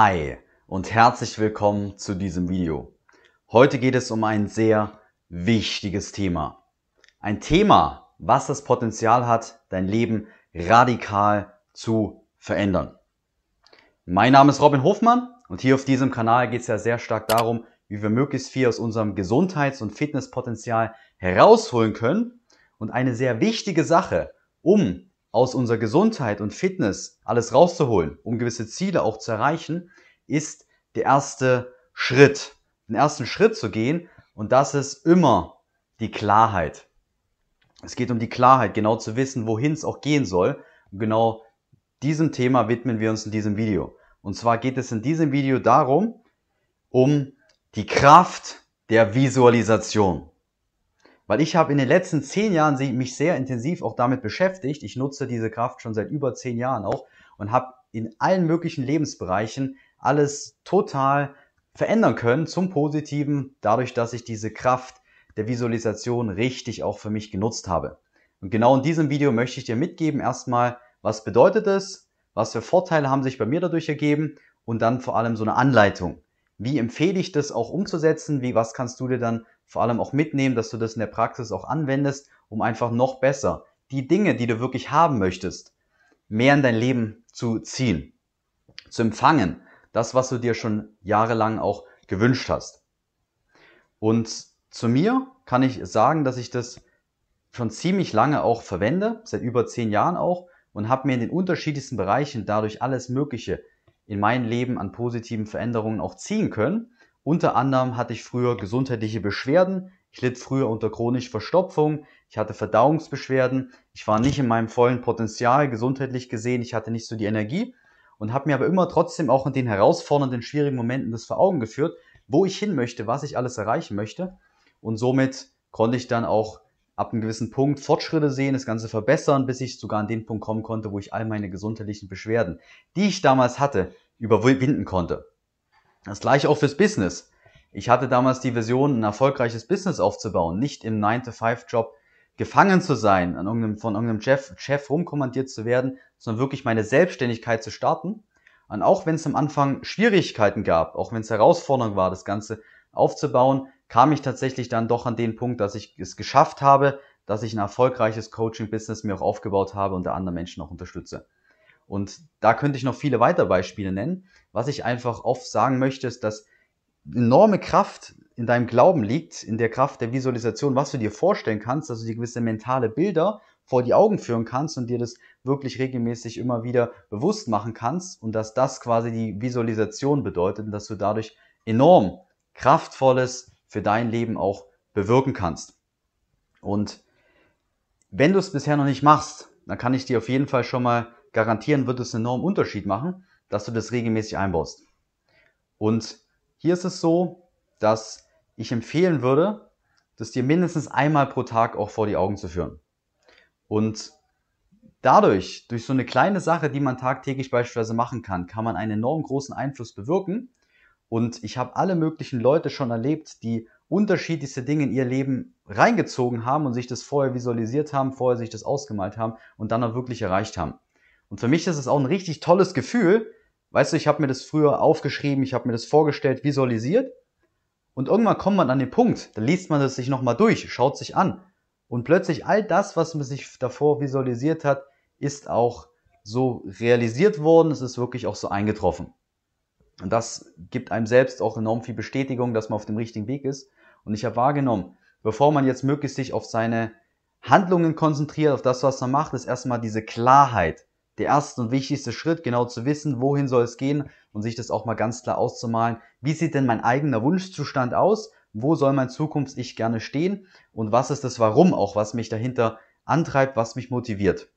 Hi und herzlich willkommen zu diesem Video. Heute geht es um ein sehr wichtiges Thema. Ein Thema, was das Potenzial hat, dein Leben radikal zu verändern. Mein Name ist Robin Hofmann und hier auf diesem Kanal geht es ja sehr stark darum, wie wir möglichst viel aus unserem Gesundheits- und Fitnesspotenzial herausholen können. Und eine sehr wichtige Sache, um aus unserer Gesundheit und Fitness alles rauszuholen, um gewisse Ziele auch zu erreichen, ist der erste Schritt. Den ersten Schritt zu gehen und das ist immer die Klarheit. Es geht um die Klarheit, genau zu wissen, wohin es auch gehen soll. Und genau diesem Thema widmen wir uns in diesem Video. Und zwar geht es in diesem Video darum, um die Kraft der Visualisation. Weil ich habe in den letzten zehn Jahren mich sehr intensiv auch damit beschäftigt. Ich nutze diese Kraft schon seit über zehn Jahren auch und habe in allen möglichen Lebensbereichen alles total verändern können zum Positiven, dadurch, dass ich diese Kraft der Visualisation richtig auch für mich genutzt habe. Und genau in diesem Video möchte ich dir mitgeben, erstmal, was bedeutet es, was für Vorteile haben sich bei mir dadurch ergeben und dann vor allem so eine Anleitung. Wie empfehle ich das auch umzusetzen? Wie, was kannst du dir dann vor allem auch mitnehmen, dass du das in der Praxis auch anwendest, um einfach noch besser die Dinge, die du wirklich haben möchtest, mehr in dein Leben zu ziehen, zu empfangen. Das, was du dir schon jahrelang auch gewünscht hast. Und zu mir kann ich sagen, dass ich das schon ziemlich lange auch verwende, seit über zehn Jahren auch, und habe mir in den unterschiedlichsten Bereichen dadurch alles Mögliche in mein Leben an positiven Veränderungen auch ziehen können. Unter anderem hatte ich früher gesundheitliche Beschwerden. Ich litt früher unter chronischer Verstopfung. Ich hatte Verdauungsbeschwerden. Ich war nicht in meinem vollen Potenzial gesundheitlich gesehen. Ich hatte nicht so die Energie und habe mir aber immer trotzdem auch in den herausfordernden, schwierigen Momenten das vor Augen geführt, wo ich hin möchte, was ich alles erreichen möchte. Und somit konnte ich dann auch ab einem gewissen Punkt Fortschritte sehen, das Ganze verbessern, bis ich sogar an den Punkt kommen konnte, wo ich all meine gesundheitlichen Beschwerden, die ich damals hatte, überwinden konnte. Das gleiche auch fürs Business. Ich hatte damals die Vision, ein erfolgreiches Business aufzubauen, nicht im 9-to-5-Job gefangen zu sein, an irgendeinem, von irgendeinem Chef, Chef rumkommandiert zu werden, sondern wirklich meine Selbstständigkeit zu starten. Und auch wenn es am Anfang Schwierigkeiten gab, auch wenn es Herausforderung war, das Ganze aufzubauen, kam ich tatsächlich dann doch an den Punkt, dass ich es geschafft habe, dass ich ein erfolgreiches Coaching-Business mir auch aufgebaut habe und der anderen Menschen auch unterstütze. Und da könnte ich noch viele weitere Beispiele nennen. Was ich einfach oft sagen möchte, ist, dass enorme Kraft in deinem Glauben liegt, in der Kraft der Visualisation, was du dir vorstellen kannst, dass du dir gewisse mentale Bilder vor die Augen führen kannst und dir das wirklich regelmäßig immer wieder bewusst machen kannst und dass das quasi die Visualisation bedeutet und dass du dadurch enorm kraftvolles für dein Leben auch bewirken kannst. Und wenn du es bisher noch nicht machst, dann kann ich dir auf jeden Fall schon mal garantieren wird es einen enormen Unterschied machen, dass du das regelmäßig einbaust. Und hier ist es so, dass ich empfehlen würde, das dir mindestens einmal pro Tag auch vor die Augen zu führen. Und dadurch, durch so eine kleine Sache, die man tagtäglich beispielsweise machen kann, kann man einen enorm großen Einfluss bewirken. Und ich habe alle möglichen Leute schon erlebt, die unterschiedlichste Dinge in ihr Leben reingezogen haben und sich das vorher visualisiert haben, vorher sich das ausgemalt haben und dann auch wirklich erreicht haben. Und für mich ist es auch ein richtig tolles Gefühl. Weißt du, ich habe mir das früher aufgeschrieben, ich habe mir das vorgestellt, visualisiert. Und irgendwann kommt man an den Punkt, da liest man es sich nochmal durch, schaut sich an. Und plötzlich all das, was man sich davor visualisiert hat, ist auch so realisiert worden, es ist wirklich auch so eingetroffen. Und das gibt einem selbst auch enorm viel Bestätigung, dass man auf dem richtigen Weg ist. Und ich habe wahrgenommen, bevor man jetzt möglichst sich auf seine Handlungen konzentriert, auf das, was man macht, ist erstmal diese Klarheit der erste und wichtigste Schritt, genau zu wissen, wohin soll es gehen und sich das auch mal ganz klar auszumalen. Wie sieht denn mein eigener Wunschzustand aus? Wo soll mein Zukunfts-Ich gerne stehen? Und was ist das Warum auch, was mich dahinter antreibt, was mich motiviert?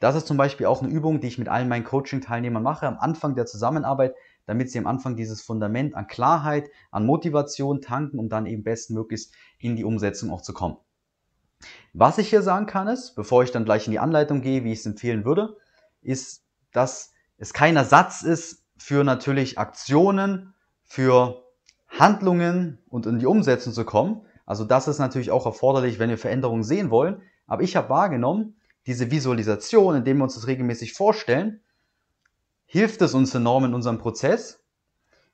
Das ist zum Beispiel auch eine Übung, die ich mit allen meinen Coaching-Teilnehmern mache am Anfang der Zusammenarbeit, damit sie am Anfang dieses Fundament an Klarheit, an Motivation tanken, um dann eben bestmöglichst in die Umsetzung auch zu kommen. Was ich hier sagen kann ist, bevor ich dann gleich in die Anleitung gehe, wie ich es empfehlen würde, ist, dass es kein Ersatz ist für natürlich Aktionen, für Handlungen und in die Umsetzung zu kommen. Also das ist natürlich auch erforderlich, wenn wir Veränderungen sehen wollen. Aber ich habe wahrgenommen, diese Visualisation, indem wir uns das regelmäßig vorstellen, hilft es uns enorm in unserem Prozess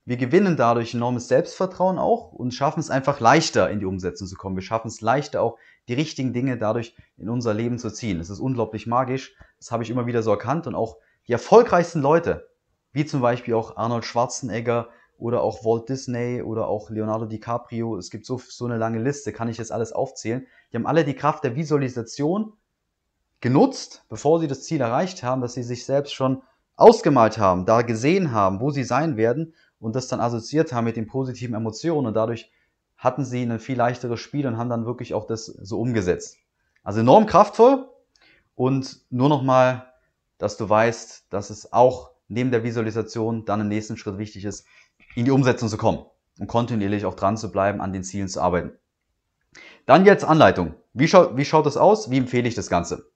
wir gewinnen dadurch enormes Selbstvertrauen auch und schaffen es einfach leichter in die Umsetzung zu kommen. Wir schaffen es leichter auch, die richtigen Dinge dadurch in unser Leben zu ziehen. Es ist unglaublich magisch. Das habe ich immer wieder so erkannt und auch die erfolgreichsten Leute, wie zum Beispiel auch Arnold Schwarzenegger oder auch Walt Disney oder auch Leonardo DiCaprio. Es gibt so, so eine lange Liste, kann ich jetzt alles aufzählen. Die haben alle die Kraft der Visualisation genutzt, bevor sie das Ziel erreicht haben, dass sie sich selbst schon ausgemalt haben, da gesehen haben, wo sie sein werden und das dann assoziiert haben mit den positiven Emotionen und dadurch hatten sie ein viel leichteres Spiel und haben dann wirklich auch das so umgesetzt. Also enorm kraftvoll und nur nochmal, dass du weißt, dass es auch neben der Visualisation dann im nächsten Schritt wichtig ist, in die Umsetzung zu kommen und kontinuierlich auch dran zu bleiben, an den Zielen zu arbeiten. Dann jetzt Anleitung. Wie, schau, wie schaut das aus? Wie empfehle ich das Ganze?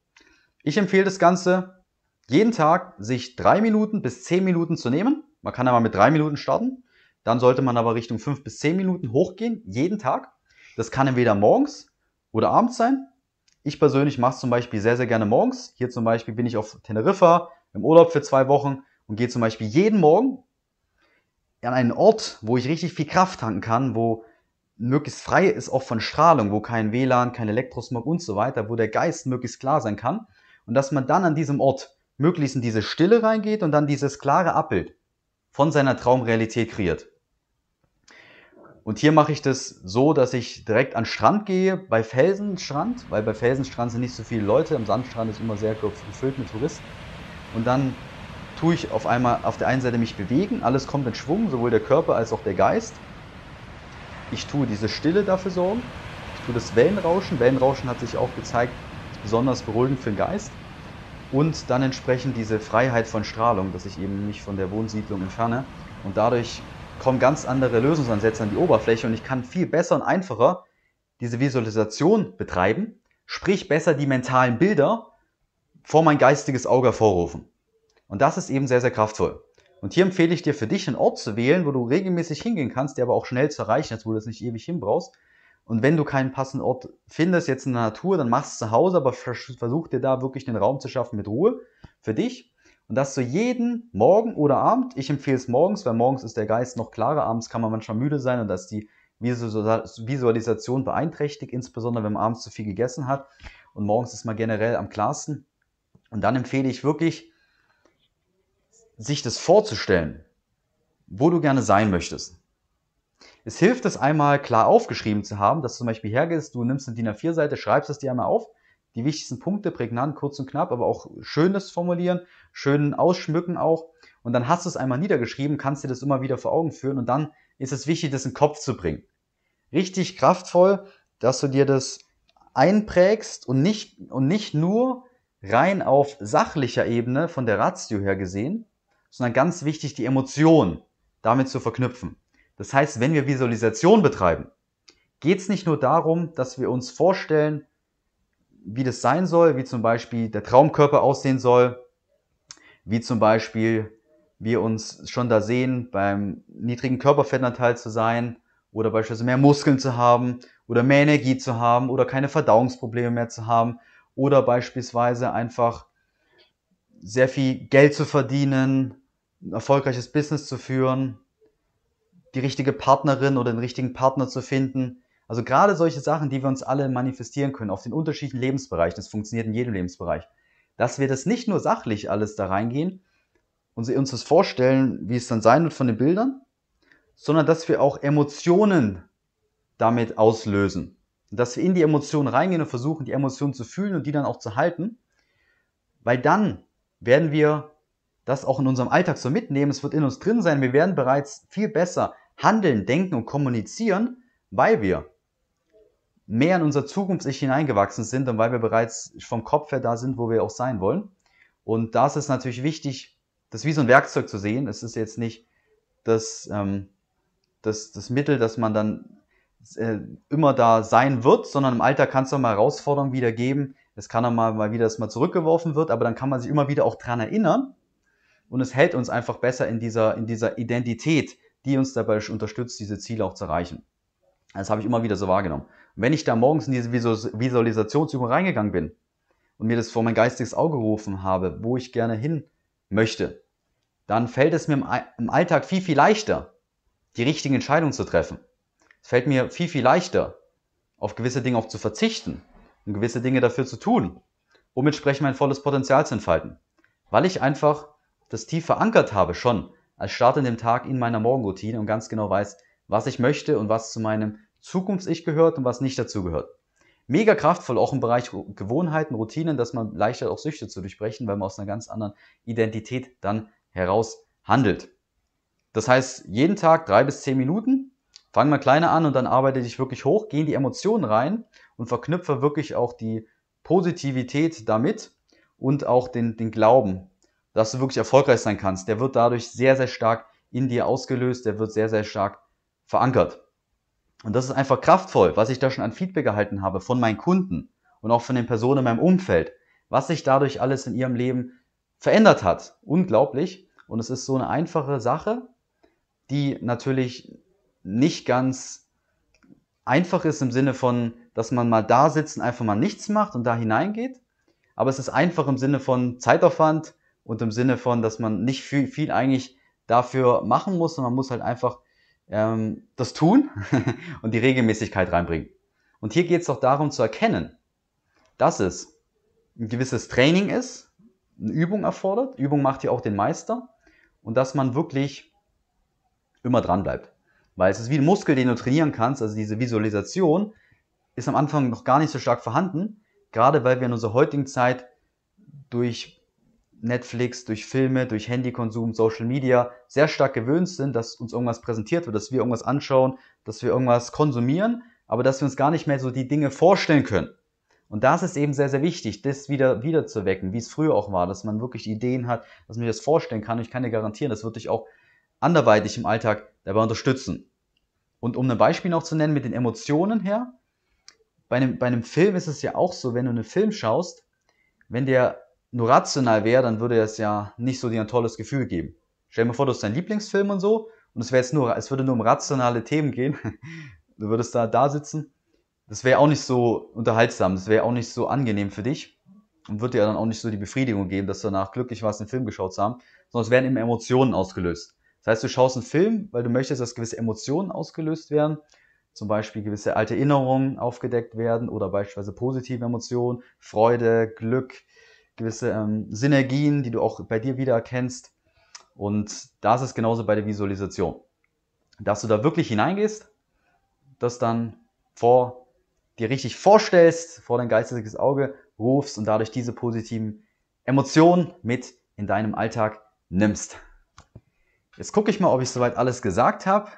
Ich empfehle das Ganze, jeden Tag sich drei Minuten bis zehn Minuten zu nehmen man kann einmal mit drei Minuten starten. Dann sollte man aber Richtung fünf bis zehn Minuten hochgehen, jeden Tag. Das kann entweder morgens oder abends sein. Ich persönlich mache es zum Beispiel sehr, sehr gerne morgens. Hier zum Beispiel bin ich auf Teneriffa im Urlaub für zwei Wochen und gehe zum Beispiel jeden Morgen an einen Ort, wo ich richtig viel Kraft tanken kann, wo möglichst frei ist auch von Strahlung, wo kein WLAN, kein Elektrosmog und so weiter, wo der Geist möglichst klar sein kann und dass man dann an diesem Ort möglichst in diese Stille reingeht und dann dieses klare Abbild von seiner Traumrealität kreiert. Und hier mache ich das so, dass ich direkt an Strand gehe, bei Felsenstrand, weil bei Felsenstrand sind nicht so viele Leute, am Sandstrand ist immer sehr gefüllt mit Touristen. Und dann tue ich auf einmal auf der einen Seite mich bewegen, alles kommt in Schwung, sowohl der Körper als auch der Geist. Ich tue diese Stille dafür sorgen. Ich tue das Wellenrauschen. Wellenrauschen hat sich auch gezeigt, ist besonders beruhigend für den Geist und dann entsprechend diese Freiheit von Strahlung, dass ich eben mich von der Wohnsiedlung entferne. Und dadurch kommen ganz andere Lösungsansätze an die Oberfläche und ich kann viel besser und einfacher diese Visualisation betreiben, sprich besser die mentalen Bilder vor mein geistiges Auge hervorrufen. Und das ist eben sehr, sehr kraftvoll. Und hier empfehle ich dir für dich einen Ort zu wählen, wo du regelmäßig hingehen kannst, der aber auch schnell zu erreichen ist, wo du das nicht ewig hinbrauchst, und wenn du keinen passenden Ort findest, jetzt in der Natur, dann machst du es zu Hause, aber versuch dir da wirklich den Raum zu schaffen mit Ruhe für dich. Und dass du jeden Morgen oder Abend, ich empfehle es morgens, weil morgens ist der Geist noch klarer, abends kann man manchmal müde sein und dass die Visualisation beeinträchtigt, insbesondere wenn man abends zu viel gegessen hat. Und morgens ist man generell am klarsten. Und dann empfehle ich wirklich, sich das vorzustellen, wo du gerne sein möchtest. Es hilft es einmal klar aufgeschrieben zu haben, dass du zum Beispiel hergehst, du nimmst eine DIN A4-Seite, schreibst es dir einmal auf, die wichtigsten Punkte prägnant, kurz und knapp, aber auch schönes Formulieren, schön ausschmücken auch. Und dann hast du es einmal niedergeschrieben, kannst dir das immer wieder vor Augen führen und dann ist es wichtig, das in den Kopf zu bringen. Richtig kraftvoll, dass du dir das einprägst und nicht, und nicht nur rein auf sachlicher Ebene von der Ratio her gesehen, sondern ganz wichtig, die Emotion damit zu verknüpfen. Das heißt, wenn wir Visualisation betreiben, geht es nicht nur darum, dass wir uns vorstellen, wie das sein soll, wie zum Beispiel der Traumkörper aussehen soll, wie zum Beispiel wir uns schon da sehen, beim niedrigen Körperfettanteil zu sein oder beispielsweise mehr Muskeln zu haben oder mehr Energie zu haben oder keine Verdauungsprobleme mehr zu haben oder beispielsweise einfach sehr viel Geld zu verdienen, ein erfolgreiches Business zu führen die richtige Partnerin oder den richtigen Partner zu finden. Also gerade solche Sachen, die wir uns alle manifestieren können, auf den unterschiedlichen Lebensbereichen, das funktioniert in jedem Lebensbereich, dass wir das nicht nur sachlich alles da reingehen und uns das vorstellen, wie es dann sein wird von den Bildern, sondern dass wir auch Emotionen damit auslösen. Dass wir in die Emotionen reingehen und versuchen, die Emotionen zu fühlen und die dann auch zu halten, weil dann werden wir das auch in unserem Alltag so mitnehmen, es wird in uns drin sein, wir werden bereits viel besser handeln, denken und kommunizieren, weil wir mehr in unser Zukunfts-Ich hineingewachsen sind und weil wir bereits vom Kopf her da sind, wo wir auch sein wollen. Und da ist es natürlich wichtig, das wie so ein Werkzeug zu sehen. Es ist jetzt nicht das, ähm, das, das Mittel, dass man dann äh, immer da sein wird, sondern im Alter kann es doch mal Herausforderungen wieder geben. Es kann auch mal, mal wieder, dass mal zurückgeworfen wird, aber dann kann man sich immer wieder auch dran erinnern und es hält uns einfach besser in dieser, in dieser Identität, die uns dabei unterstützt, diese Ziele auch zu erreichen. Das habe ich immer wieder so wahrgenommen. Und wenn ich da morgens in diese Visualisationsübung reingegangen bin und mir das vor mein geistiges Auge gerufen habe, wo ich gerne hin möchte, dann fällt es mir im Alltag viel, viel leichter, die richtigen Entscheidungen zu treffen. Es fällt mir viel, viel leichter, auf gewisse Dinge auch zu verzichten und gewisse Dinge dafür zu tun, um entsprechend mein volles Potenzial zu entfalten. Weil ich einfach das tief verankert habe schon, als ich starte in dem Tag in meiner Morgenroutine und ganz genau weiß, was ich möchte und was zu meinem Zukunfts-Ich gehört und was nicht dazu gehört. Mega kraftvoll auch im Bereich Gewohnheiten, Routinen, dass man leichter auch Süchte zu durchbrechen, weil man aus einer ganz anderen Identität dann heraus handelt. Das heißt, jeden Tag drei bis zehn Minuten, fang mal kleiner an und dann arbeite dich wirklich hoch, geh in die Emotionen rein und verknüpfe wirklich auch die Positivität damit und auch den, den Glauben, dass du wirklich erfolgreich sein kannst, der wird dadurch sehr, sehr stark in dir ausgelöst, der wird sehr, sehr stark verankert. Und das ist einfach kraftvoll, was ich da schon an Feedback erhalten habe von meinen Kunden und auch von den Personen in meinem Umfeld, was sich dadurch alles in ihrem Leben verändert hat. Unglaublich. Und es ist so eine einfache Sache, die natürlich nicht ganz einfach ist im Sinne von, dass man mal da sitzt und einfach mal nichts macht und da hineingeht. Aber es ist einfach im Sinne von Zeitaufwand, und im Sinne von, dass man nicht viel, viel eigentlich dafür machen muss, sondern man muss halt einfach ähm, das tun und die Regelmäßigkeit reinbringen. Und hier geht es doch darum zu erkennen, dass es ein gewisses Training ist, eine Übung erfordert, Übung macht ja auch den Meister und dass man wirklich immer dran bleibt. Weil es ist wie ein Muskel, den du trainieren kannst, also diese Visualisation ist am Anfang noch gar nicht so stark vorhanden, gerade weil wir in unserer heutigen Zeit durch Netflix, durch Filme, durch Handykonsum, Social Media sehr stark gewöhnt sind, dass uns irgendwas präsentiert wird, dass wir irgendwas anschauen, dass wir irgendwas konsumieren, aber dass wir uns gar nicht mehr so die Dinge vorstellen können. Und das ist eben sehr, sehr wichtig, das wieder, wieder zu wecken, wie es früher auch war, dass man wirklich Ideen hat, dass man sich das vorstellen kann. Und ich kann dir garantieren, das wird dich auch anderweitig im Alltag dabei unterstützen. Und um ein Beispiel noch zu nennen mit den Emotionen her, bei einem, bei einem Film ist es ja auch so, wenn du einen Film schaust, wenn der nur rational wäre, dann würde es ja nicht so dir ein tolles Gefühl geben. Stell dir mal vor, du hast deinen Lieblingsfilm und so und es wäre jetzt nur, es würde nur um rationale Themen gehen. du würdest da da sitzen. Das wäre auch nicht so unterhaltsam, das wäre auch nicht so angenehm für dich und würde dir dann auch nicht so die Befriedigung geben, dass du danach glücklich warst, den Film geschaut zu haben, sondern es werden eben Emotionen ausgelöst. Das heißt, du schaust einen Film, weil du möchtest, dass gewisse Emotionen ausgelöst werden, zum Beispiel gewisse alte Erinnerungen aufgedeckt werden oder beispielsweise positive Emotionen, Freude, Glück, gewisse ähm, Synergien, die du auch bei dir wiedererkennst. Und das ist genauso bei der Visualisation. Dass du da wirklich hineingehst, das dann vor dir richtig vorstellst, vor dein geistiges Auge rufst und dadurch diese positiven Emotionen mit in deinem Alltag nimmst. Jetzt gucke ich mal, ob ich soweit alles gesagt habe.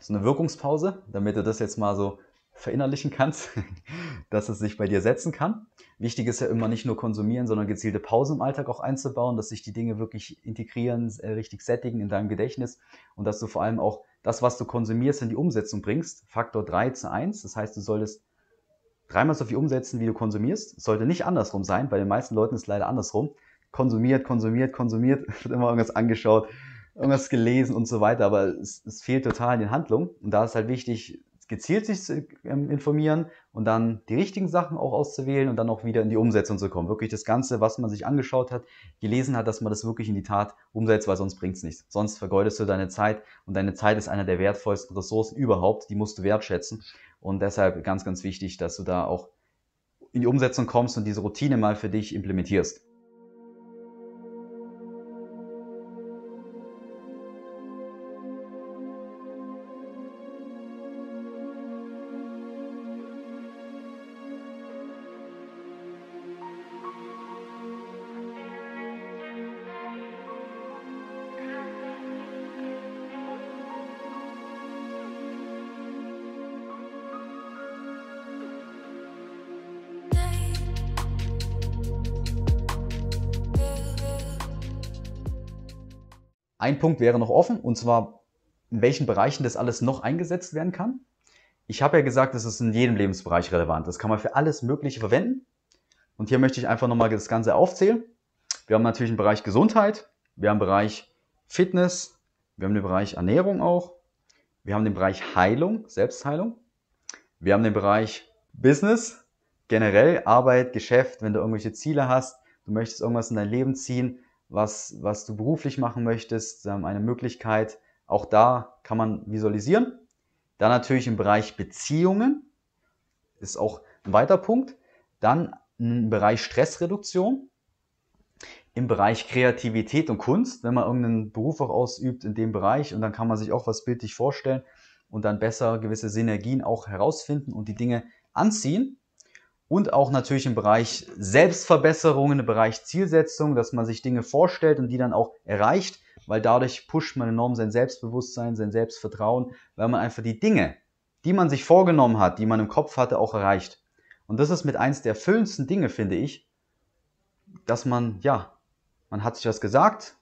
So eine Wirkungspause, damit du das jetzt mal so verinnerlichen kannst, dass es sich bei dir setzen kann. Wichtig ist ja immer nicht nur konsumieren, sondern gezielte Pausen im Alltag auch einzubauen, dass sich die Dinge wirklich integrieren, äh, richtig sättigen in deinem Gedächtnis und dass du vor allem auch das, was du konsumierst, in die Umsetzung bringst. Faktor 3 zu 1. Das heißt, du solltest dreimal so viel umsetzen, wie du konsumierst. Es sollte nicht andersrum sein. Bei den meisten Leuten ist es leider andersrum. Konsumiert, konsumiert, konsumiert, wird immer irgendwas angeschaut, irgendwas gelesen und so weiter. Aber es, es fehlt total in den Handlungen. Und da ist halt wichtig, gezielt sich zu ähm, informieren und dann die richtigen Sachen auch auszuwählen und dann auch wieder in die Umsetzung zu kommen. Wirklich das Ganze, was man sich angeschaut hat, gelesen hat, dass man das wirklich in die Tat umsetzt, weil sonst bringt es nichts. Sonst vergeudest du deine Zeit und deine Zeit ist einer der wertvollsten Ressourcen überhaupt, die musst du wertschätzen. Und deshalb ganz, ganz wichtig, dass du da auch in die Umsetzung kommst und diese Routine mal für dich implementierst. Ein Punkt wäre noch offen, und zwar in welchen Bereichen das alles noch eingesetzt werden kann. Ich habe ja gesagt, das ist in jedem Lebensbereich relevant. Das kann man für alles Mögliche verwenden. Und hier möchte ich einfach nochmal das Ganze aufzählen. Wir haben natürlich den Bereich Gesundheit, wir haben den Bereich Fitness, wir haben den Bereich Ernährung auch, wir haben den Bereich Heilung, Selbstheilung, wir haben den Bereich Business, generell Arbeit, Geschäft, wenn du irgendwelche Ziele hast, du möchtest irgendwas in dein Leben ziehen, was, was du beruflich machen möchtest, ähm, eine Möglichkeit. Auch da kann man visualisieren. Dann natürlich im Bereich Beziehungen ist auch ein weiter Punkt. Dann im Bereich Stressreduktion, im Bereich Kreativität und Kunst, wenn man irgendeinen Beruf auch ausübt in dem Bereich und dann kann man sich auch was bildlich vorstellen und dann besser gewisse Synergien auch herausfinden und die Dinge anziehen und auch natürlich im Bereich Selbstverbesserung, im Bereich Zielsetzung, dass man sich Dinge vorstellt und die dann auch erreicht, weil dadurch pusht man enorm sein Selbstbewusstsein, sein Selbstvertrauen, weil man einfach die Dinge, die man sich vorgenommen hat, die man im Kopf hatte, auch erreicht. Und das ist mit eins der erfüllendsten Dinge, finde ich, dass man, ja, man hat sich das gesagt,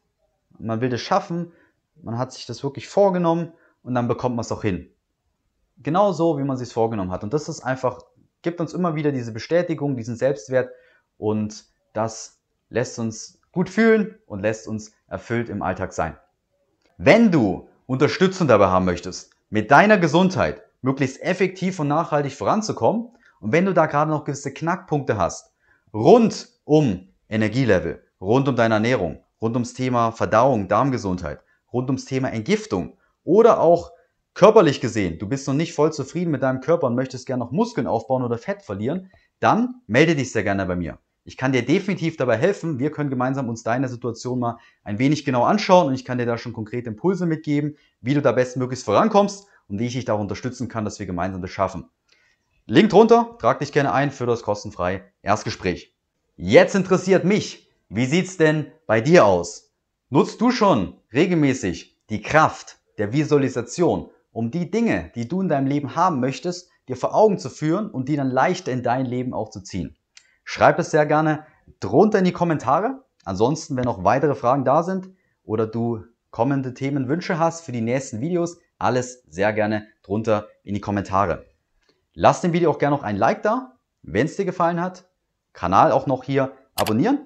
man will das schaffen, man hat sich das wirklich vorgenommen und dann bekommt man es auch hin. Genau so, wie man es sich vorgenommen hat. Und das ist einfach gibt uns immer wieder diese Bestätigung, diesen Selbstwert und das lässt uns gut fühlen und lässt uns erfüllt im Alltag sein. Wenn du Unterstützung dabei haben möchtest, mit deiner Gesundheit möglichst effektiv und nachhaltig voranzukommen und wenn du da gerade noch gewisse Knackpunkte hast, rund um Energielevel, rund um deine Ernährung, rund ums Thema Verdauung, Darmgesundheit, rund ums Thema Entgiftung oder auch körperlich gesehen, du bist noch nicht voll zufrieden mit deinem Körper und möchtest gerne noch Muskeln aufbauen oder Fett verlieren, dann melde dich sehr gerne bei mir. Ich kann dir definitiv dabei helfen. Wir können gemeinsam uns deine Situation mal ein wenig genau anschauen und ich kann dir da schon konkrete Impulse mitgeben, wie du da bestmöglichst vorankommst und wie ich dich da unterstützen kann, dass wir gemeinsam das schaffen. Link drunter, trag dich gerne ein für das kostenfreie Erstgespräch. Jetzt interessiert mich, wie sieht's denn bei dir aus? Nutzt du schon regelmäßig die Kraft der Visualisation um die Dinge, die du in deinem Leben haben möchtest, dir vor Augen zu führen und die dann leichter in dein Leben auch zu ziehen. Schreib es sehr gerne drunter in die Kommentare. Ansonsten, wenn noch weitere Fragen da sind oder du kommende Themenwünsche hast für die nächsten Videos, alles sehr gerne drunter in die Kommentare. Lass dem Video auch gerne noch ein Like da, wenn es dir gefallen hat. Kanal auch noch hier abonnieren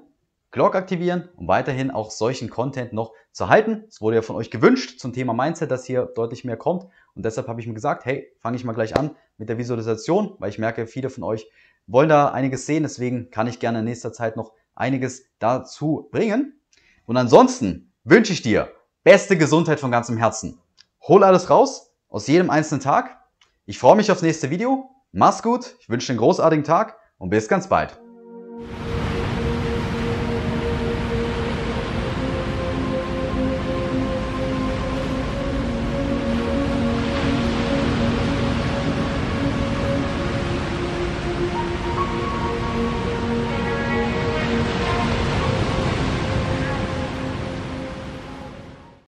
Glock aktivieren, um weiterhin auch solchen Content noch zu halten. Es wurde ja von euch gewünscht zum Thema Mindset, dass hier deutlich mehr kommt. Und deshalb habe ich mir gesagt, hey, fange ich mal gleich an mit der Visualisation, weil ich merke, viele von euch wollen da einiges sehen. Deswegen kann ich gerne in nächster Zeit noch einiges dazu bringen. Und ansonsten wünsche ich dir beste Gesundheit von ganzem Herzen. Hol alles raus aus jedem einzelnen Tag. Ich freue mich aufs nächste Video. Mach's gut. Ich wünsche dir einen großartigen Tag und bis ganz bald.